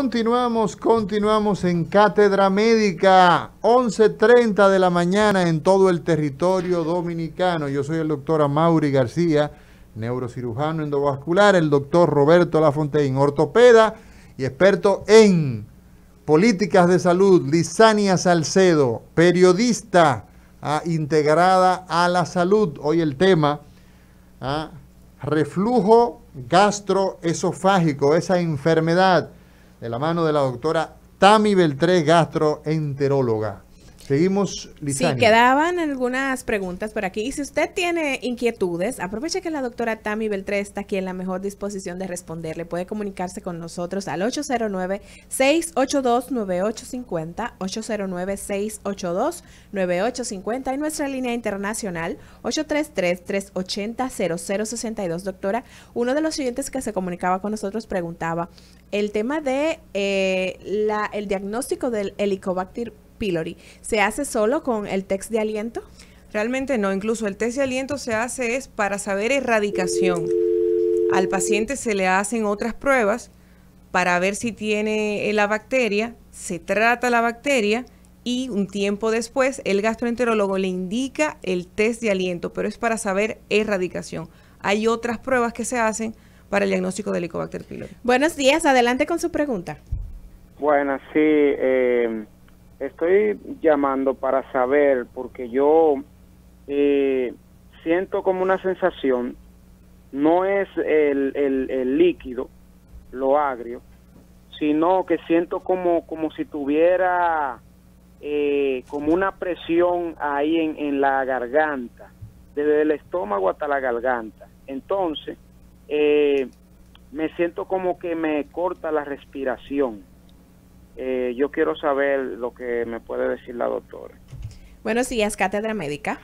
Continuamos, continuamos en Cátedra Médica, 11.30 de la mañana en todo el territorio dominicano. Yo soy el doctor Amaury García, neurocirujano endovascular, el doctor Roberto Lafontaine, ortopeda y experto en políticas de salud, Lisania Salcedo, periodista ah, integrada a la salud. Hoy el tema, ah, reflujo gastroesofágico, esa enfermedad de la mano de la doctora Tami Beltré, gastroenteróloga. Seguimos listando. Sí, quedaban algunas preguntas por aquí. Y si usted tiene inquietudes, aproveche que la doctora Tammy Beltré está aquí en la mejor disposición de responderle. Puede comunicarse con nosotros al 809-682-9850, 809-682-9850 y nuestra línea internacional 833-380-0062. Doctora, uno de los siguientes que se comunicaba con nosotros preguntaba el tema de eh, la, el diagnóstico del helicobacter pylori. ¿Se hace solo con el test de aliento? Realmente no, incluso el test de aliento se hace es para saber erradicación. Al paciente se le hacen otras pruebas para ver si tiene eh, la bacteria, se trata la bacteria y un tiempo después el gastroenterólogo le indica el test de aliento, pero es para saber erradicación. Hay otras pruebas que se hacen para el diagnóstico del Helicobacter pylori. Buenos días, adelante con su pregunta. Bueno, sí, eh, Estoy llamando para saber, porque yo eh, siento como una sensación, no es el, el, líquido, lo agrio, sino que siento como, como si tuviera eh, como una presión ahí en, en la garganta, desde el estómago hasta la garganta. Entonces, eh, me siento como que me corta la respiración eh, yo quiero saber lo que me puede decir la doctora. Buenos días, Cátedra Médica.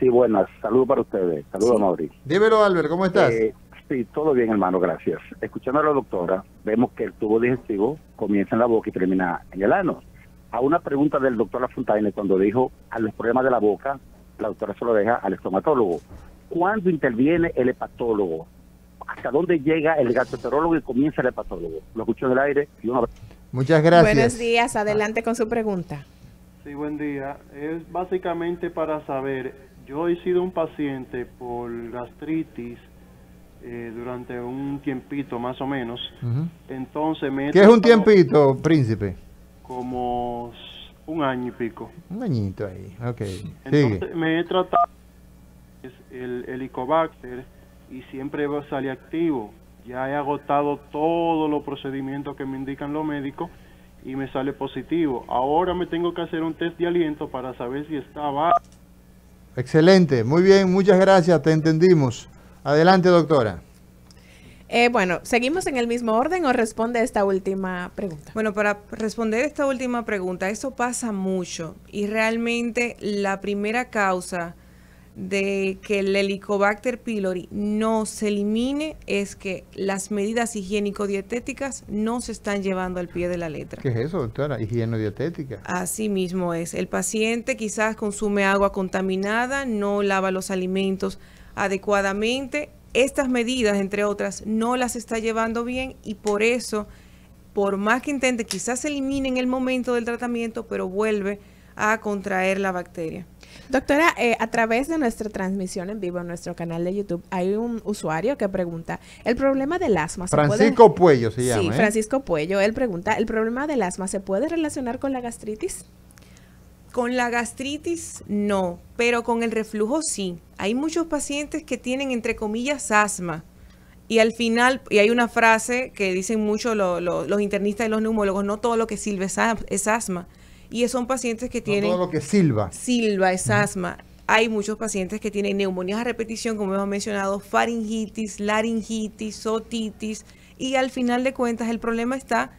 Sí, buenas. Saludos para ustedes. Saludos, Mauricio. Mauri. Dímelo, Albert, ¿cómo estás? Eh, sí, todo bien, hermano, gracias. Escuchando a la doctora, vemos que el tubo digestivo comienza en la boca y termina en el ano. A una pregunta del doctor Lafontaine, cuando dijo a los problemas de la boca, la doctora se lo deja al estomatólogo. ¿Cuándo interviene el hepatólogo? hasta dónde llega el gastroenterólogo y comienza el hepatólogo. Lo escucho en el aire y Muchas gracias. Buenos días, adelante con su pregunta. Sí, buen día. Es básicamente para saber, yo he sido un paciente por gastritis eh, durante un tiempito más o menos. Entonces me... ¿Qué es un tiempito, príncipe? Como un año y pico. Un añito ahí, ok. Entonces Sigue. me he tratado el helicobacter y siempre sale activo. Ya he agotado todos los procedimientos que me indican los médicos y me sale positivo. Ahora me tengo que hacer un test de aliento para saber si estaba. Excelente, muy bien, muchas gracias, te entendimos. Adelante, doctora. Eh, bueno, ¿seguimos en el mismo orden o responde esta última pregunta? Bueno, para responder esta última pregunta, eso pasa mucho y realmente la primera causa de que el Helicobacter pylori no se elimine es que las medidas higiénico-dietéticas no se están llevando al pie de la letra. ¿Qué es eso, doctora? Higieno-dietética. Así mismo es. El paciente quizás consume agua contaminada, no lava los alimentos adecuadamente. Estas medidas, entre otras, no las está llevando bien y por eso, por más que intente, quizás se elimine en el momento del tratamiento, pero vuelve a contraer la bacteria. Doctora, eh, a través de nuestra transmisión en vivo en nuestro canal de YouTube, hay un usuario que pregunta, el problema del asma... Francisco Puello se llama. Sí, ¿eh? Francisco Puello, él pregunta, ¿el problema del asma se puede relacionar con la gastritis? Con la gastritis no, pero con el reflujo sí. Hay muchos pacientes que tienen, entre comillas, asma. Y al final, y hay una frase que dicen mucho los internistas y los neumólogos, no todo lo que sirve es asma. Y son pacientes que tienen... todo lo que silba. silva es asma. Hay muchos pacientes que tienen neumonías a repetición, como hemos mencionado, faringitis, laringitis, otitis. Y al final de cuentas, el problema está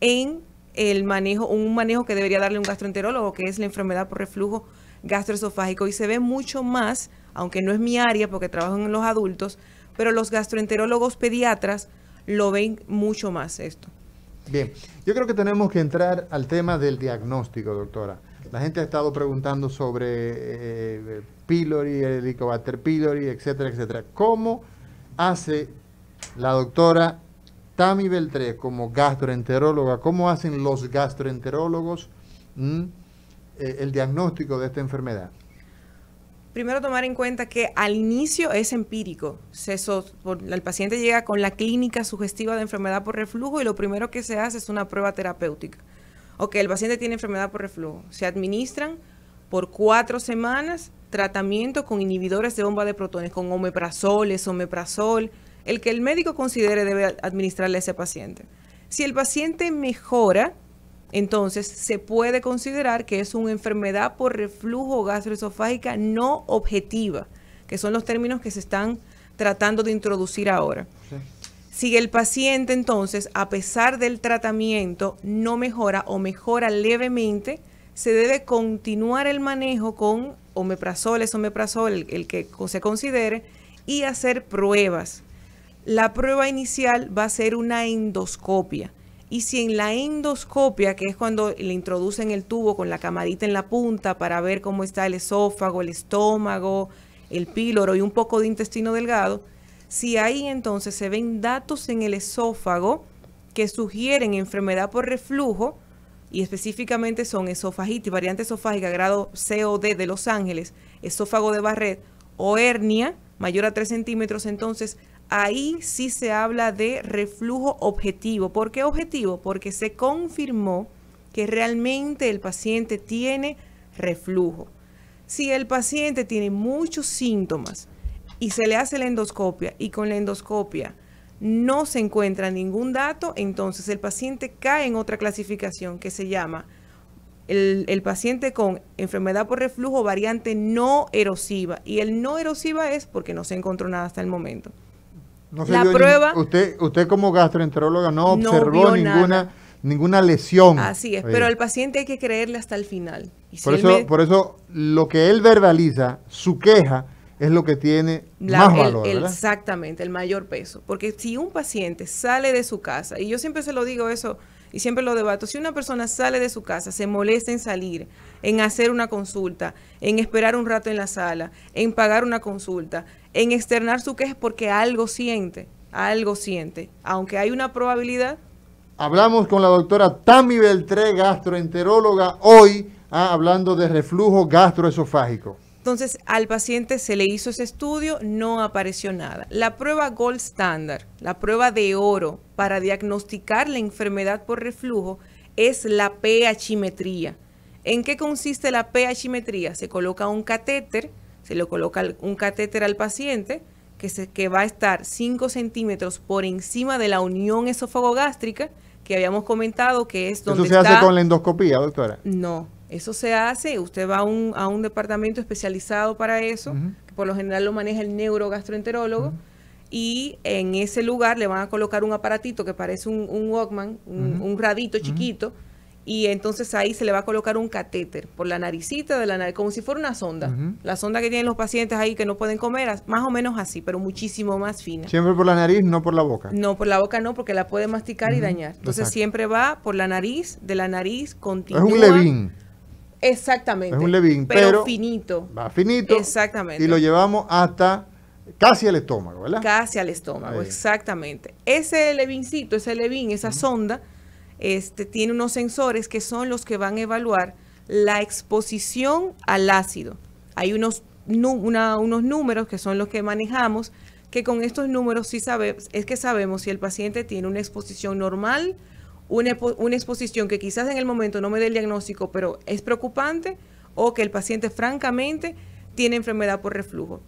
en el manejo, un manejo que debería darle un gastroenterólogo, que es la enfermedad por reflujo gastroesofágico. Y se ve mucho más, aunque no es mi área porque trabajo en los adultos, pero los gastroenterólogos pediatras lo ven mucho más esto. Bien, yo creo que tenemos que entrar al tema del diagnóstico, doctora. La gente ha estado preguntando sobre eh, pylori, helicobacter pylori, etcétera, etcétera. ¿Cómo hace la doctora Tammy Beltré como gastroenteróloga, cómo hacen los gastroenterólogos mm, eh, el diagnóstico de esta enfermedad? Primero tomar en cuenta que al inicio es empírico. el paciente llega con la clínica sugestiva de enfermedad por reflujo y lo primero que se hace es una prueba terapéutica. Ok, el paciente tiene enfermedad por reflujo. Se administran por cuatro semanas tratamiento con inhibidores de bomba de protones, con omeprazol, esomeprazol, el que el médico considere debe administrarle a ese paciente. Si el paciente mejora, entonces, se puede considerar que es una enfermedad por reflujo gastroesofágica no objetiva, que son los términos que se están tratando de introducir ahora. Si el paciente entonces, a pesar del tratamiento, no mejora o mejora levemente, se debe continuar el manejo con omeprazol, es omeprazol, el que se considere, y hacer pruebas. La prueba inicial va a ser una endoscopia y si en la endoscopia, que es cuando le introducen el tubo con la camarita en la punta para ver cómo está el esófago, el estómago, el píloro y un poco de intestino delgado, si ahí entonces se ven datos en el esófago que sugieren enfermedad por reflujo, y específicamente son esofagitis, variante esofágica grado COD de Los Ángeles, esófago de Barret o hernia mayor a 3 centímetros, entonces ahí sí se habla de reflujo objetivo. ¿Por qué objetivo? Porque se confirmó que realmente el paciente tiene reflujo. Si el paciente tiene muchos síntomas y se le hace la endoscopia y con la endoscopia no se encuentra ningún dato, entonces el paciente cae en otra clasificación que se llama el, el, paciente con enfermedad por reflujo variante no erosiva. Y el no erosiva es porque no se encontró nada hasta el momento la prueba. usted, usted como gastroenteróloga no, observó ninguna, ninguna lesión. Así es, pero al paciente hay que creerle hasta el final. por, eso, por eso lo que él verbaliza, su queja, es lo que tiene más exactamente, el mayor peso. Porque si un paciente sale de su casa, y yo siempre se lo digo eso y siempre lo debato, si una persona sale de su casa, se molesta en salir, en hacer una consulta, en esperar un rato en la sala, en pagar una consulta, en externar su queja porque algo siente, algo siente, aunque hay una probabilidad. Hablamos con la doctora Tammy Beltré, gastroenteróloga, hoy ah, hablando de reflujo gastroesofágico. Entonces, al paciente se le hizo ese estudio, no apareció nada. La prueba gold standard, la prueba de oro para diagnosticar la enfermedad por reflujo, es la pHimetría. ¿En qué consiste la pH-metría? Se coloca un catéter, se le coloca un catéter al paciente que, se, va a estar 5 centímetros por encima de la unión esofagogástrica que habíamos comentado que es donde ¿Eso se hace con la endoscopía, doctora? No, eso se hace, usted va a un, departamento especializado para eso, que por lo general lo maneja el neurogastroenterólogo, y en ese lugar le van a colocar un aparatito que parece un, Walkman, un, un radito chiquito, y entonces ahí se le va a colocar un catéter por la naricita de la nariz, como si fuera una sonda. La sonda que tienen los pacientes ahí que no pueden comer, más o menos así, pero muchísimo más fina. Siempre por la nariz, no por la boca. No, por la boca no, porque la puede masticar y dañar. Entonces siempre va por la nariz, de la nariz continua. Es un levín. Exactamente. un levín, pero, finito. Va finito. Exactamente. Y lo llevamos hasta Casi al estómago, ¿verdad? Casi al estómago, exactamente. Ese levincito, ese levín, esa sonda, este, tiene unos sensores que son los que van a evaluar la exposición al ácido. Hay unos, unos números que son los que manejamos, que con estos números sí sabemos, es que sabemos si el paciente tiene una exposición normal, una exposición que quizás en el momento no me dé el diagnóstico, pero es preocupante, o que el paciente francamente tiene enfermedad por reflujo.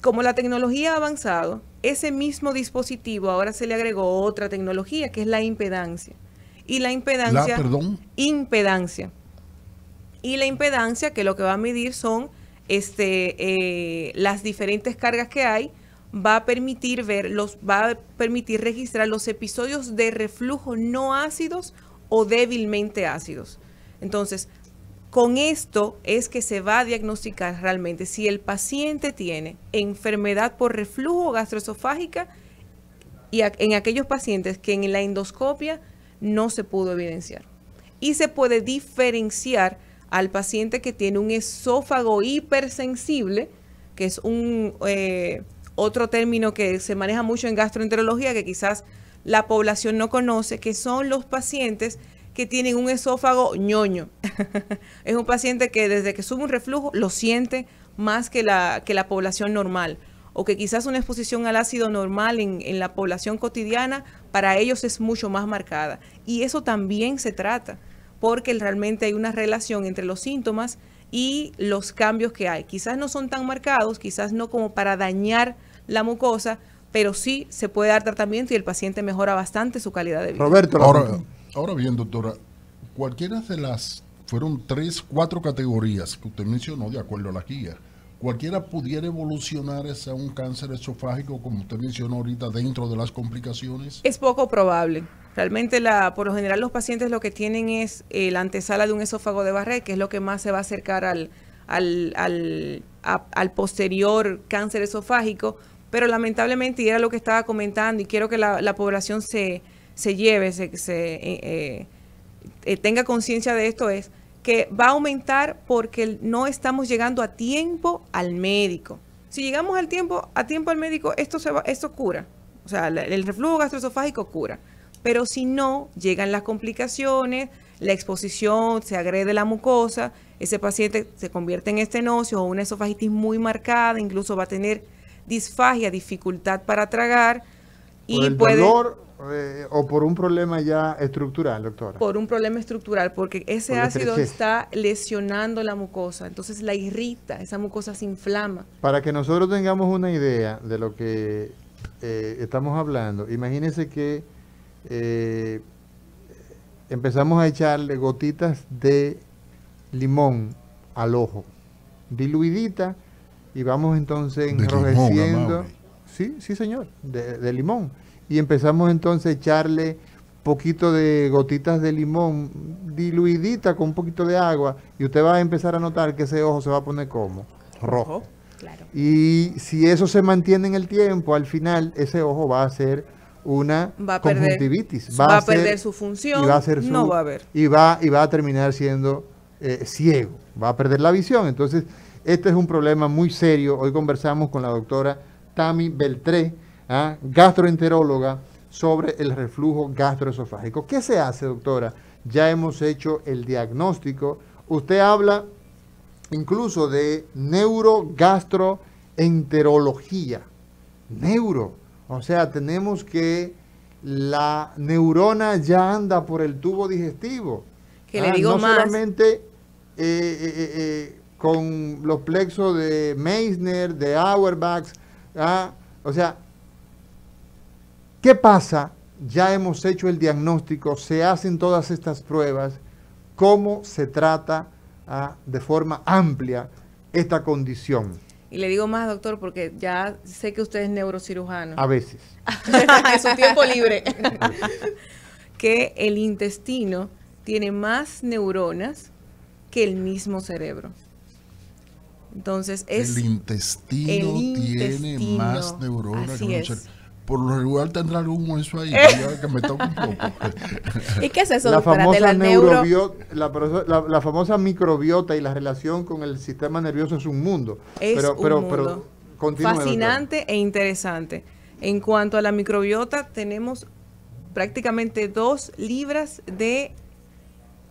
Como la tecnología ha avanzado, ese mismo dispositivo ahora se le agregó otra tecnología, que es la impedancia y la impedancia. perdón. Impedancia. Y la impedancia, que lo que va a medir son este, eh, las diferentes cargas que hay, va a permitir ver, los, va a permitir registrar los episodios de reflujo no ácidos o débilmente ácidos. Entonces, con esto es que se va a diagnosticar realmente si el paciente tiene enfermedad por reflujo gastroesofágica y en aquellos pacientes que en la endoscopia no se pudo evidenciar. Y se puede diferenciar al paciente que tiene un esófago hipersensible, que es un eh, otro término que se maneja mucho en gastroenterología, que quizás la población no conoce, que son los pacientes que tienen un esófago ñoño. es un paciente que desde que sube un reflujo lo siente más que la, que la población normal o que quizás una exposición al ácido normal en, la población cotidiana para ellos es mucho más marcada. Y eso también se trata, porque realmente hay una relación entre los síntomas y los cambios que hay. Quizás no son tan marcados, quizás no como para dañar la mucosa, pero sí se puede dar tratamiento y el paciente mejora bastante su calidad de vida. Roberto, ahora, ahora bien, doctora, cualquiera de las, fueron tres, cuatro categorías que usted mencionó de acuerdo a la guía cualquiera pudiera evolucionar hacia un cáncer esofágico, como usted mencionó ahorita, dentro de las complicaciones? Es poco probable. Realmente, la, por lo general, los pacientes lo que tienen es eh, la antesala de un esófago de barret que es lo que más se va a acercar al, al, posterior cáncer esofágico. Pero lamentablemente, y era lo que estaba comentando, y quiero que la, población se, se lleve, se, se eh, eh, tenga conciencia de esto, es que va a aumentar porque no estamos llegando a tiempo al médico. Si llegamos al tiempo, a tiempo al médico, esto, se va, esto cura. O sea, el reflujo gastroesofágico cura. Pero si no, llegan las complicaciones, la exposición, se agrede la mucosa, ese paciente se convierte en estenosis o una esofagitis muy marcada, incluso va a tener disfagia, dificultad para tragar. y puede, eh, o por un problema ya estructural, doctora? Por un problema estructural, porque ese ácido está lesionando la mucosa, entonces la irrita, esa mucosa se inflama. Para que nosotros tengamos una idea de lo que eh, estamos hablando, imagínense que eh, empezamos a echarle gotitas de limón al ojo, diluidita, y vamos entonces enrojeciendo. sí, sí, señor, de limón y empezamos entonces a echarle poquito de gotitas de limón diluidita con un poquito de agua y usted va a empezar a notar que ese ojo se va a poner como rojo. Claro. Y si eso se mantiene en el tiempo, al final ese ojo va a ser una conjuntivitis, va, a, perder su función, y va a no va a y va a terminar siendo eh, ciego, va a perder la visión. Entonces este es un problema muy serio. Hoy conversamos con la doctora Tami Beltré ¿ah? gastroenteróloga sobre el reflujo gastroesofágico. ¿Qué se hace, doctora? Ya hemos hecho el diagnóstico. Usted habla incluso de neurogastroenterología. Neuro. O sea, tenemos que la neurona ya anda por el tubo digestivo. Que le ¿Ah? digo no solamente eh, eh, eh, con los plexos de Meissner, de Auerbach, ¿ah? o sea, ¿Qué pasa? Ya hemos hecho el diagnóstico, se hacen todas estas pruebas, cómo se trata ah, de forma amplia esta condición. Y le digo más, doctor, porque ya sé que usted es neurocirujano. A veces. en su tiempo libre. que el intestino tiene más neuronas que el mismo cerebro. Entonces es... el intestino tiene más neuronas que el cerebro por lo regular tendrá algún hueso ahí, eh. que me toca un poco. ¿Y qué es eso, la famosa la, famosa microbiota y la relación con el sistema nervioso es un mundo. Es pero, un mundo. fascinante e interesante. En cuanto a la microbiota, tenemos prácticamente dos libras de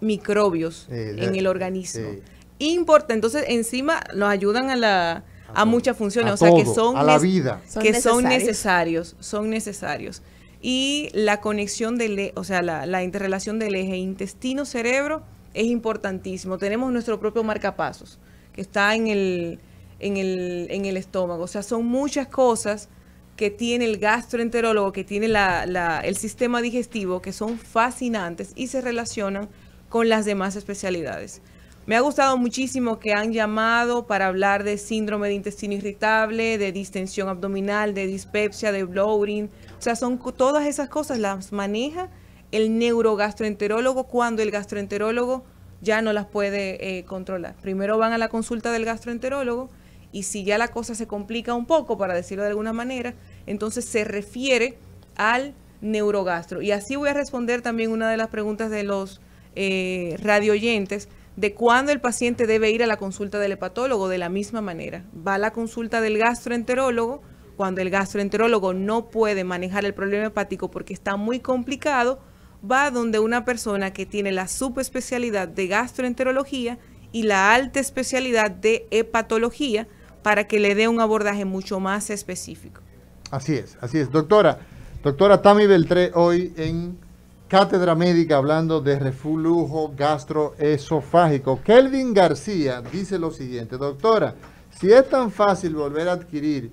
microbios eh, en el organismo. Importante. Entonces, encima nos ayudan a la a, muchas funciones, o sea que son la vida, que son necesarios. son necesarios, Y la conexión del, e, o sea, la, interrelación del eje intestino-cerebro es importantísimo. Tenemos nuestro propio marcapasos que está en el, en el, en el estómago. O sea, son muchas cosas que tiene el gastroenterólogo, que tiene la, el sistema digestivo, que son fascinantes y se relacionan con las demás especialidades. Me ha gustado muchísimo que han llamado para hablar de síndrome de intestino irritable, de distensión abdominal, de dispepsia, de bloating. O sea, son todas esas cosas las maneja el neurogastroenterólogo cuando el gastroenterólogo ya no las puede eh, controlar. Primero van a la consulta del gastroenterólogo y si ya la cosa se complica un poco, para decirlo de alguna manera, entonces se refiere al neurogastro. Y así voy a responder también una de las preguntas de los eh, radioyentes de cuándo el paciente debe ir a la consulta del hepatólogo de la misma manera. Va a la consulta del gastroenterólogo, cuando el gastroenterólogo no puede manejar el problema hepático porque está muy complicado, va donde una persona que tiene la subespecialidad de gastroenterología y la alta especialidad de hepatología para que le dé un abordaje mucho más específico. Así es, así es. Doctora, doctora Tami Beltré hoy en Cátedra Médica hablando de reflujo gastroesofágico. Kelvin García dice lo siguiente, doctora, si es tan fácil volver a adquirir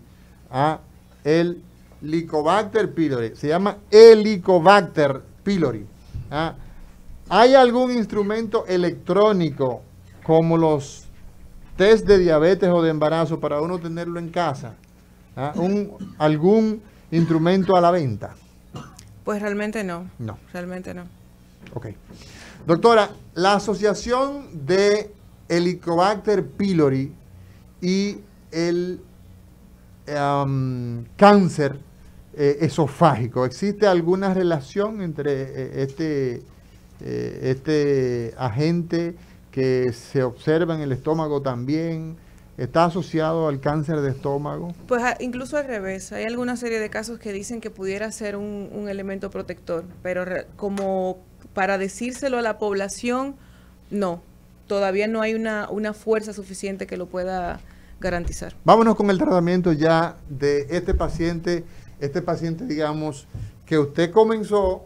a el Helicobacter pylori, se llama Helicobacter pylori. ¿ah? ¿Hay algún instrumento electrónico como los test de diabetes o de embarazo para uno tenerlo en casa? ¿Ah? ¿Algún instrumento a la venta? Pues realmente no. No. Realmente no. Ok. Doctora, la asociación de Helicobacter pylori y el em, cáncer eh, esofágico, ¿existe alguna relación entre eh, este, eh, este agente que se observa en el estómago también? ¿Está asociado al cáncer de estómago? Pues incluso al revés. Hay alguna serie de casos que dicen que pudiera ser un, elemento protector, pero como para decírselo a la población, no. Todavía no hay una fuerza suficiente que lo pueda garantizar. Vámonos con el tratamiento ya de este paciente, este paciente, digamos, que usted comenzó,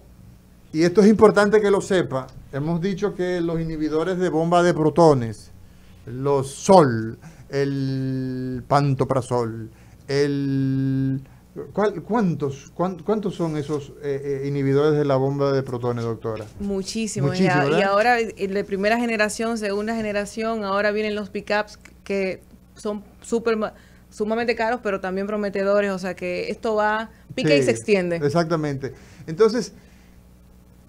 y esto es importante que lo sepa, hemos dicho que los inhibidores de bomba de protones, los SOL, el pantoprazol, el... ¿Cuántos, cuántos, son esos eh, eh, inhibidores de la bomba de protones, doctora? Muchísimos. Muchísimo, y, ahora, eh, de primera generación, segunda generación, ahora vienen los pickups que son sumamente caros, pero también prometedores. O sea que esto va, pica y se extiende. Exactamente. Entonces,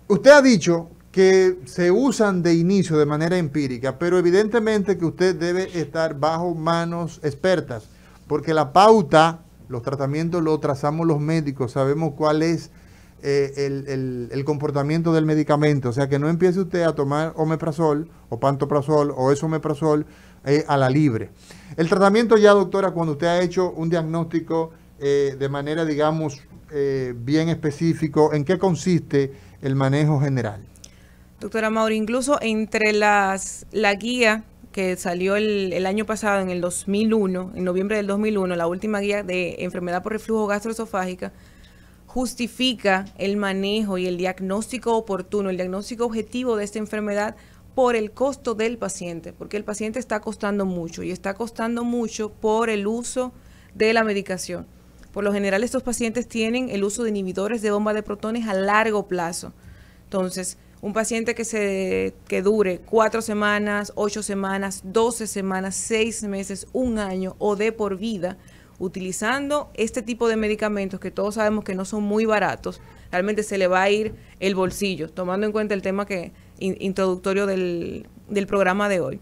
usted ha dicho que se usan de inicio de manera empírica, pero evidentemente que usted debe estar bajo manos expertas, porque la pauta, los tratamientos lo trazamos los médicos, sabemos cuál es eh, el, comportamiento del medicamento, o sea que no empiece usted a tomar omeprazol o pantoprazol o esomeprazol eh, a la libre. El tratamiento ya, doctora, cuando usted ha hecho un diagnóstico eh, de manera, digamos, bien específico, ¿en qué consiste el manejo general? Doctora Mauro, incluso entre las la guía que salió el, año pasado, en el 2001, en noviembre del 2001, la última guía de enfermedad por reflujo gastroesofágica, justifica el manejo y el diagnóstico oportuno, el diagnóstico objetivo de esta enfermedad por el costo del paciente, porque el paciente está costando mucho y está costando mucho por el uso de la medicación. Por lo general estos pacientes tienen el uso de inhibidores de bomba de protones a largo plazo. Entonces, un paciente que, se, que dure cuatro semanas, ocho semanas, doce semanas, seis meses, un año o de por vida utilizando este tipo de medicamentos que todos sabemos que no son muy baratos, realmente se le va a ir el bolsillo, tomando en cuenta el tema que introductorio del, programa de hoy.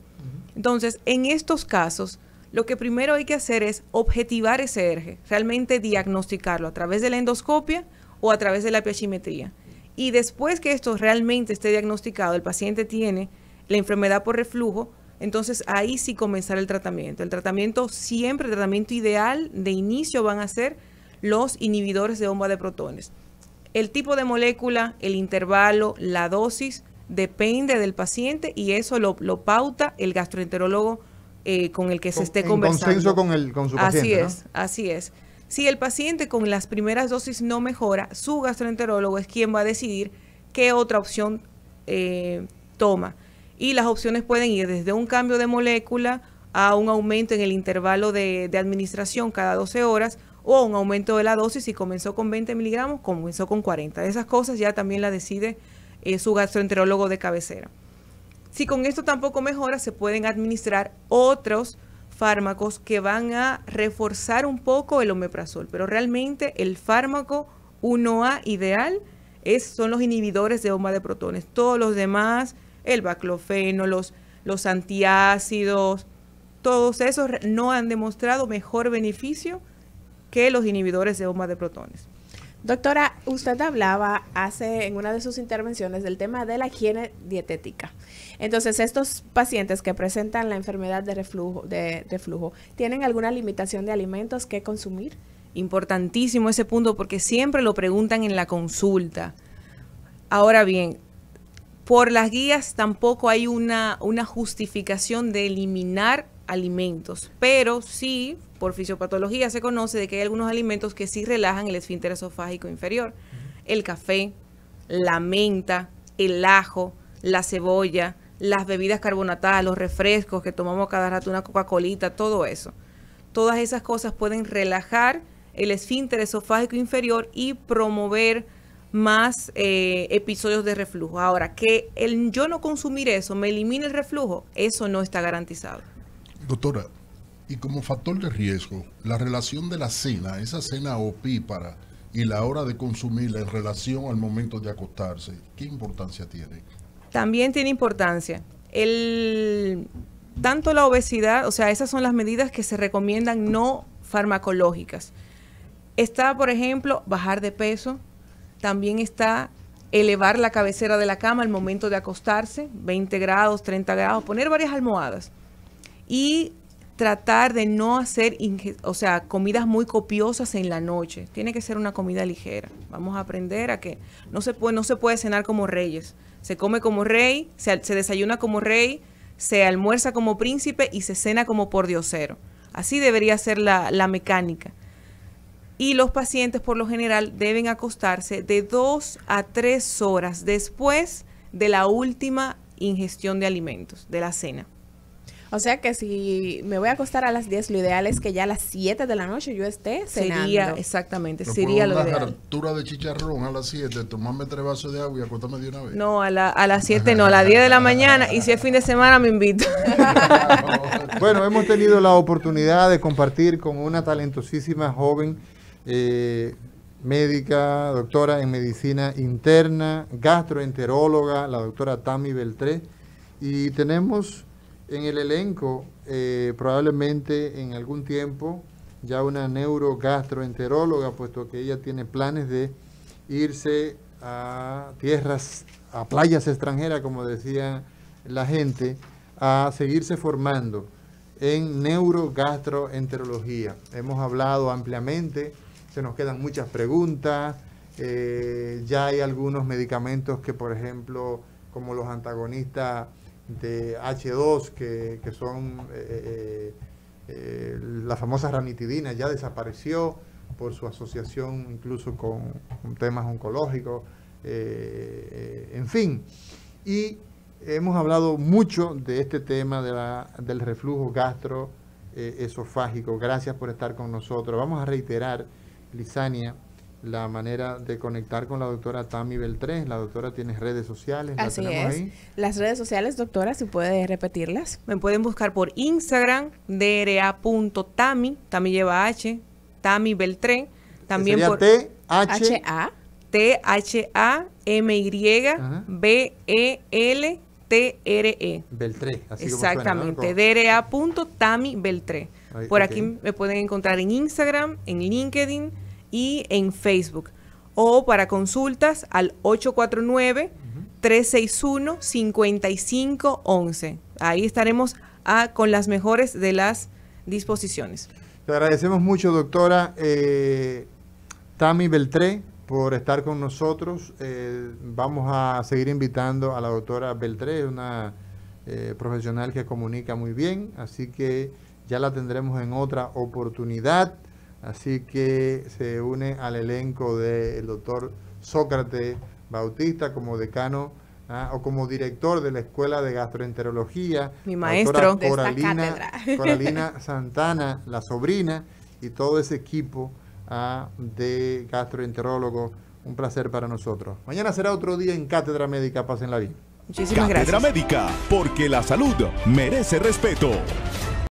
Entonces, en estos casos, lo que primero hay que hacer es objetivar ese ERGE, realmente diagnosticarlo a través de la endoscopia o a través de la piachimetría. Y después que esto realmente esté diagnosticado, el paciente tiene la enfermedad por reflujo, entonces ahí sí comenzar el tratamiento. El tratamiento siempre, el tratamiento ideal de inicio van a ser los inhibidores de bomba de protones. El tipo de molécula, el intervalo, la dosis, depende del paciente y eso lo, pauta el gastroenterólogo eh, con el que se esté conversando. consenso con, su paciente. Así es, así es. Si el paciente con las primeras dosis no mejora, su gastroenterólogo es quien va a decidir qué otra opción eh, toma. Y las opciones pueden ir desde un cambio de molécula a un aumento en el intervalo de, administración cada 12 horas o un aumento de la dosis. Si comenzó con 20 miligramos, comenzó con 40. Esas cosas ya también las decide eh, su gastroenterólogo de cabecera. Si con esto tampoco mejora, se pueden administrar otros fármacos que van a reforzar un poco el omeprazol, pero realmente el fármaco 1A ideal es, son los inhibidores de bomba de protones. Todos los demás, el baclofeno, los, los antiácidos, todos esos no han demostrado mejor beneficio que los inhibidores de bomba de protones. Doctora, usted hablaba hace en una de sus intervenciones del tema de la higiene dietética. Entonces, estos pacientes que presentan la enfermedad de reflujo, de reflujo, ¿tienen alguna limitación de alimentos que consumir? Importantísimo ese punto porque siempre lo preguntan en la consulta. Ahora bien, por las guías tampoco hay una, una justificación de eliminar alimentos, pero sí, por fisiopatología se conoce de que hay algunos alimentos que sí relajan el esfínter esofágico inferior. El café, la menta, el ajo, la cebolla, las bebidas carbonatadas, los refrescos que tomamos cada rato, una Coca-Colita, todo eso. Todas esas cosas pueden relajar el esfínter esofágico inferior y promover más eh, episodios de reflujo. Ahora, que el yo no consumir eso me elimine el reflujo, eso no está garantizado. Doctora, y como factor de riesgo, la relación de la cena, esa cena opípara y la hora de consumirla en relación al momento de acostarse, ¿qué importancia tiene? También tiene importancia. El, tanto la obesidad, o sea, esas son las medidas que se recomiendan no farmacológicas. Está, por ejemplo, bajar de peso, también está elevar la cabecera de la cama al momento de acostarse, 20 grados, 30 grados, poner varias almohadas y tratar de no hacer, o sea, comidas muy copiosas en la noche. Tiene que ser una comida ligera. Vamos a aprender a que no se puede, no se puede cenar como reyes. Se come como rey, se, desayuna como rey, se almuerza como príncipe y se cena como diosero. Así debería ser la, la mecánica. Y los pacientes por lo general deben acostarse de dos a tres horas después de la última ingestión de alimentos, de la cena. O sea que si me voy a acostar a las 10, lo ideal es que ya a las 7 de la noche yo esté Sería, exactamente, sería lo ideal. de chicharrón a las 7, tomarme tres vasos de agua y acostarme de una vez. No, a, la, a las 7 no, a las 10 de la mañana y si es fin de semana me invito. bueno, hemos tenido la oportunidad de compartir con una talentosísima joven eh, médica, doctora en medicina interna, gastroenteróloga, la doctora Tammy Beltré. Y tenemos en el elenco, eh, probablemente en algún tiempo, ya una neurogastroenteróloga, puesto que ella tiene planes de irse a tierras, a playas extranjeras, como decía la gente, a seguirse formando en neurogastroenterología. Hemos hablado ampliamente, se nos quedan muchas preguntas, eh, ya hay algunos medicamentos que, por ejemplo, como los antagonistas de H2 que, que son eh, eh, eh, la famosa ranitidina, ya desapareció por su asociación incluso con, temas oncológicos, en fin. Y hemos hablado mucho de este tema del reflujo gastroesofágico. Gracias por estar con nosotros. Vamos a reiterar, Lisania, la manera de conectar con la doctora Tami Beltré... La doctora tiene redes sociales. es. Las redes sociales, doctora, si puede repetirlas. Me pueden buscar por Instagram, dra.tami, Tami lleva H, Tami Beltré. También por T H A T H A M Y B E L T R E. Beltré, así Exactamente, dra.tami Beltré. Por aquí me pueden encontrar en Instagram, en LinkedIn y en Facebook. O para consultas al 849-361-5511. Ahí estaremos a, ah, con las mejores de las disposiciones. Te agradecemos mucho, doctora Tammy eh, Tami Beltré, por estar con nosotros. Eh, vamos a seguir invitando a la doctora Beltré, una eh, profesional que comunica muy bien, así que ya la tendremos en otra oportunidad. Así que se une al elenco del doctor Sócrates Bautista como decano ¿ah? o como director de la Escuela de Gastroenterología. Mi maestro de Coralina, Santana, la sobrina, y todo ese equipo ¿ah? de gastroenterólogos. Un placer para nosotros. Mañana será otro día en Cátedra Médica. Pásenla bien. Muchísimas Cátedra Médica, porque la salud merece respeto.